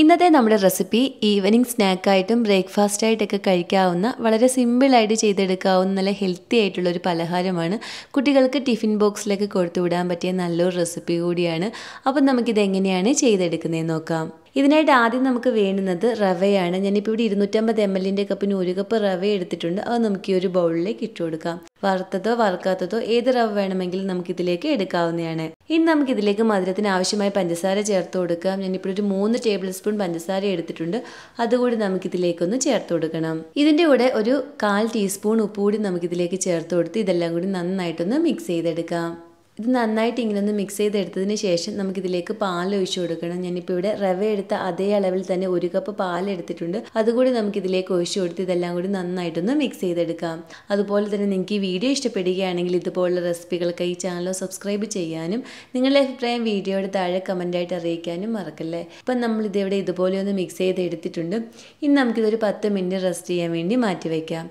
ഇന്നത്തെ നമ്മുടെ recipe evening സ്നാക്കായിട്ടും breakfast ആയിട്ടൊക്കെ കഴിക്കാവുന്ന വളരെ സിമ്പിളായിട്ട് ചെയ്തെടുക്കാവുന്ന നല്ല ഹെൽത്തി ആയിട്ടുള്ള ഒരു പലഹാരമാണ് കുട്ടികൾക്ക് ടിഫിൻ ബോക്സിലേക്ക് കൊടുത്തു വിടാൻ പറ്റിയ നല്ലൊരു റെസിപ്പി കൂടിയാണ് അപ്പം നമുക്കിത് എങ്ങനെയാണ് ചെയ്തെടുക്കുന്നതെന്ന് നോക്കാം ഇതിനായിട്ട് ആദ്യം നമുക്ക് വേണ്ടുന്നത് റവയാണ് ഞാനിപ്പോൾ ഇവിടെ ഇരുന്നൂറ്റമ്പത് എം എല്ലിൻ്റെ കപ്പിന് ഒരു കപ്പ് റവ എടുത്തിട്ടുണ്ട് അത് നമുക്ക് ഈ ഒരു ബൗളിലേക്ക് ഇട്ട് കൊടുക്കാം വറുത്തതോ വറുക്കാത്തതോ ഏത് റവ വേണമെങ്കിലും നമുക്ക് ഇതിലേക്ക് എടുക്കാവുന്നതാണ് ഇനി നമുക്ക് ഇതിലേക്ക് മധുരത്തിന് ആവശ്യമായ പഞ്ചസാര ചേർത്ത് കൊടുക്കാം ഞാനിപ്പോൾ ഒരു മൂന്ന് ടേബിൾ സ്പൂൺ പഞ്ചസാര എടുത്തിട്ടുണ്ട് അതുകൂടി നമുക്ക് ഇതിലേക്കൊന്ന് ചേർത്ത് കൊടുക്കണം ഇതിൻ്റെ കൂടെ ഒരു കാൽ ടീസ്പൂൺ ഉപ്പ് കൂടി നമുക്ക് ഇതിലേക്ക് ചേർത്ത് കൊടുത്ത് ഇതെല്ലാം കൂടി നന്നായിട്ടൊന്ന് മിക്സ് ചെയ്തെടുക്കാം ഇത് നന്നായിട്ട് ഇങ്ങനെ ഒന്ന് മിക്സ് ചെയ്തെടുത്തതിന് ശേഷം നമുക്കിതിലേക്ക് പാലൊഴിച്ച് കൊടുക്കണം ഞാനിപ്പോൾ ഇവിടെ റവ എടുത്ത അതേ അളവിൽ തന്നെ ഒരു കപ്പ് പാലെടുത്തിട്ടുണ്ട് അതുകൂടി നമുക്കിതിലേക്ക് ഒഴിച്ചു കൊടുത്ത് ഇതെല്ലാം കൂടി നന്നായിട്ടൊന്ന് മിക്സ് ചെയ്തെടുക്കാം അതുപോലെ തന്നെ നിങ്ങൾക്ക് ഈ വീഡിയോ ഇഷ്ടപ്പെടുകയാണെങ്കിൽ ഇതുപോലുള്ള റെസിപ്പികൾക്ക് ഈ ചാനൽ സബ്സ്ക്രൈബ് ചെയ്യാനും നിങ്ങളുടെ അഭിപ്രായം വീഡിയോയുടെ താഴെ കമൻറ്റായിട്ട് അറിയിക്കാനും മറക്കല്ലേ ഇപ്പം നമ്മളിതിവിടെ ഇതുപോലെ ഒന്ന് മിക്സ് ചെയ്തെടുത്തിട്ടുണ്ട് ഇനി നമുക്കിതൊരു പത്ത് മിനിറ്റ് റെസ്റ്റ് ചെയ്യാൻ വേണ്ടി മാറ്റി വയ്ക്കാം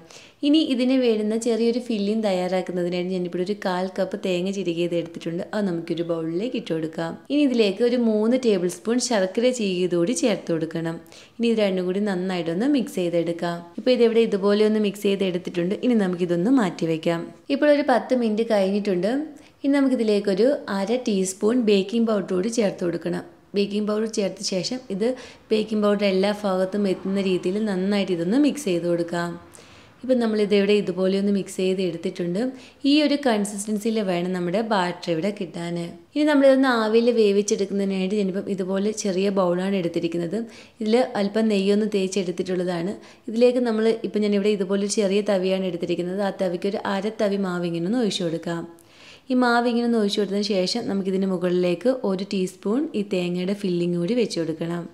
ഇനി ഇതിന് വേണ്ടുന്ന ചെറിയൊരു ഫില്ലിങ് തയ്യാറാക്കുന്നതിനായിട്ട് ഞാനിപ്പോൾ ഒരു കാൽ കപ്പ് തേങ്ങ ചിരുകിയത് എടുത്തിട്ടുണ്ട് അത് നമുക്കൊരു ബൗളിലേക്ക് ഇട്ട് കൊടുക്കാം ഇനി ഇതിലേക്ക് ഒരു മൂന്ന് ടേബിൾ സ്പൂൺ ശർക്കര ചീകിയതോടി ചേർത്ത് കൊടുക്കണം ഇനി ഇത് രണ്ടും കൂടി നന്നായിട്ടൊന്ന് മിക്സ് ചെയ്തെടുക്കാം ഇപ്പോൾ ഇതെവിടെ ഇതുപോലെ ഒന്ന് മിക്സ് ചെയ്ത് എടുത്തിട്ടുണ്ട് ഇനി നമുക്കിതൊന്ന് മാറ്റി വെക്കാം ഇപ്പോൾ ഒരു പത്ത് മിനിറ്റ് കഴിഞ്ഞിട്ടുണ്ട് ഇനി നമുക്കിതിലേക്കൊരു അര ടീസ്പൂൺ ബേക്കിംഗ് പൗഡർ കൂടി ചേർത്ത് കൊടുക്കണം ബേക്കിംഗ് പൗഡർ ചേർത്ത ശേഷം ഇത് ബേക്കിംഗ് പൗഡർ എല്ലാ ഭാഗത്തും എത്തുന്ന രീതിയിൽ നന്നായിട്ട് ഇതൊന്ന് മിക്സ് ചെയ്ത് കൊടുക്കാം ഇപ്പം നമ്മളിത് ഇവിടെ ഇതുപോലെയൊന്ന് മിക്സ് ചെയ്ത് എടുത്തിട്ടുണ്ട് ഈ ഒരു കൺസിസ്റ്റൻസിയിൽ വേണം നമ്മുടെ ബാറ്റർ ഇവിടെ കിട്ടാൻ ഇനി നമ്മളിതൊന്ന് ആവിയിൽ വേവിച്ചെടുക്കുന്നതിന് വേണ്ടി ഞാനിപ്പം ഇതുപോലെ ചെറിയ ബൗളാണ് എടുത്തിരിക്കുന്നത് ഇതിൽ അല്പം നെയ്യൊന്ന് തേച്ചെടുത്തിട്ടുള്ളതാണ് ഇതിലേക്ക് നമ്മൾ ഇപ്പം ഞാനിവിടെ ഇതുപോലെ ചെറിയ തവിയാണ് എടുത്തിരിക്കുന്നത് ആ തവിക്ക് ഒരു അര തവി മാവ് ഇങ്ങനെ ഒന്ന് ഒഴിച്ചു കൊടുക്കാം ഈ മാവ് ഇങ്ങനെ ഒന്ന് ഒഴിച്ചു കൊടുത്തതിന് ശേഷം നമുക്കിതിന് മുകളിലേക്ക് ഒരു ടീസ്പൂൺ ഈ തേങ്ങയുടെ ഫില്ലിംഗ് കൂടി വെച്ച് കൊടുക്കണം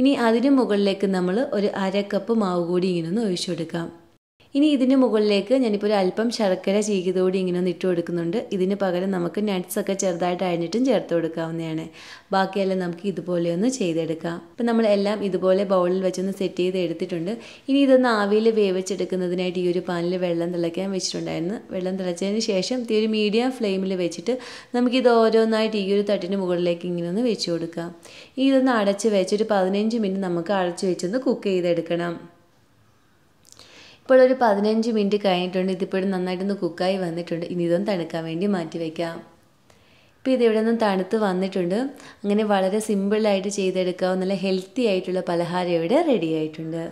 ഇനി അതിന് മുകളിലേക്ക് നമ്മൾ ഒരു അര കപ്പ് മാവ് കൂടി ഇങ്ങനെ ഒന്ന് ഒഴിച്ചു കൊടുക്കാം ഇനി ഇതിന് മുകളിലേക്ക് ഞാനിപ്പോൾ ഒരു അല്പം ശർക്കര ചീകിതോടി ഇങ്ങനെ ഒന്ന് ഇട്ട് കൊടുക്കുന്നുണ്ട് ഇതിന് പകരം നമുക്ക് നട്ട്സൊക്കെ ചെറുതായിട്ട് അഴിഞ്ഞിട്ടും ചേർത്ത് കൊടുക്കാവുന്നതാണ് ബാക്കിയെല്ലാം നമുക്ക് ഇതുപോലെ ഒന്ന് ചെയ്തെടുക്കാം അപ്പം എല്ലാം ഇതുപോലെ ബൗളിൽ വെച്ചൊന്ന് സെറ്റ് ചെയ്ത് എടുത്തിട്ടുണ്ട് ഇനി ഇതൊന്ന് ആവിയിൽ വേവിച്ചെടുക്കുന്നതിനായിട്ട് ഈ ഒരു പാനിൽ വെള്ളം തിളയ്ക്കാൻ വെച്ചിട്ടുണ്ടായിരുന്നു വെള്ളം തിളച്ചതിന് ശേഷം ഈ ഒരു മീഡിയം ഫ്ലെയിമിൽ വെച്ചിട്ട് നമുക്കിത് ഓരോന്നായിട്ട് ഈ ഒരു തട്ടിന് മുകളിലേക്ക് ഇങ്ങനെ ഒന്ന് വെച്ച് കൊടുക്കാം ഇതൊന്ന് അടച്ച് വെച്ചൊരു പതിനഞ്ച് മിനിറ്റ് നമുക്ക് അടച്ച് വെച്ചൊന്ന് കുക്ക് ചെയ്തെടുക്കണം ഇപ്പോൾ ഒരു പതിനഞ്ച് മിനിറ്റ് കഴിഞ്ഞിട്ടുണ്ട് ഇതിപ്പോഴും നന്നായിട്ടൊന്ന് കുക്കായി വന്നിട്ടുണ്ട് ഇനി ഇതൊന്നും തണുക്കാൻ വേണ്ടി മാറ്റി വയ്ക്കാം ഇപ്പോൾ ഇതിവിടെ നിന്ന് തണുത്ത് വന്നിട്ടുണ്ട് അങ്ങനെ വളരെ സിമ്പിളായിട്ട് ചെയ്തെടുക്കാവുന്ന നല്ല ഹെൽത്തി ആയിട്ടുള്ള പലഹാരം ഇവിടെ റെഡി ആയിട്ടുണ്ട്